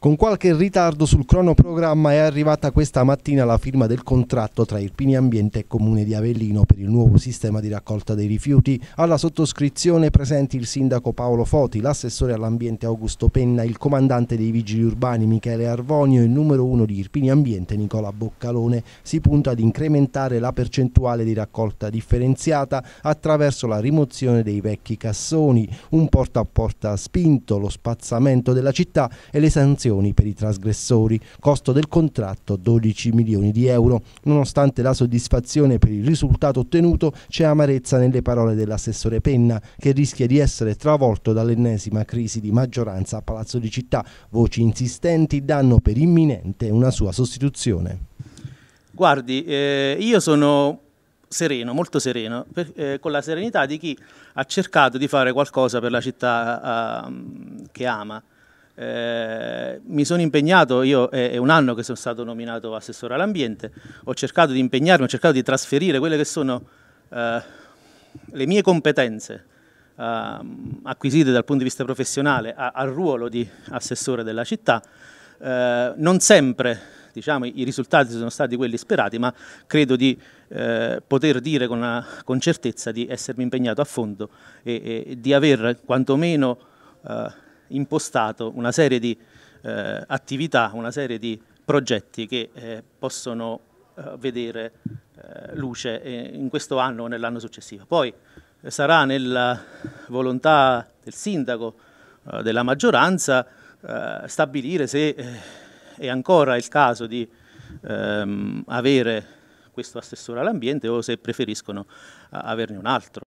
Con qualche ritardo sul cronoprogramma è arrivata questa mattina la firma del contratto tra Irpini Ambiente e Comune di Avellino per il nuovo sistema di raccolta dei rifiuti. Alla sottoscrizione presenti il sindaco Paolo Foti, l'assessore all'ambiente Augusto Penna, il comandante dei vigili urbani Michele Arvonio e il numero uno di Irpini Ambiente Nicola Boccalone. Si punta ad incrementare la percentuale di raccolta differenziata attraverso la rimozione dei vecchi cassoni, un porta a porta spinto, lo spazzamento della città e le sanzioni sanzioni per i trasgressori, costo del contratto 12 milioni di euro. Nonostante la soddisfazione per il risultato ottenuto, c'è amarezza nelle parole dell'assessore Penna, che rischia di essere travolto dall'ennesima crisi di maggioranza a Palazzo di Città. Voci insistenti danno per imminente una sua sostituzione. Guardi, eh, io sono sereno, molto sereno, per, eh, con la serenità di chi ha cercato di fare qualcosa per la città eh, che ama. Eh, mi sono impegnato, io è, è, un anno che sono stato nominato assessore all'ambiente, ho cercato di impegnarmi, ho cercato di trasferire quelle che sono eh, le mie competenze eh, acquisite dal punto di vista professionale a, al ruolo di assessore della città. Eh, non sempre diciamo, i risultati sono stati quelli sperati, ma credo di eh, poter dire con, una, con, certezza di essermi impegnato a fondo e, e di aver quantomeno eh, impostato una serie di eh, attività, una serie di progetti che eh, possono eh, vedere eh, luce eh, in questo anno o nell'anno successivo. Poi eh, sarà nella volontà del sindaco, della maggioranza, stabilire se è ancora il caso di ehm, avere questo assessore all'ambiente o se preferiscono averne un altro.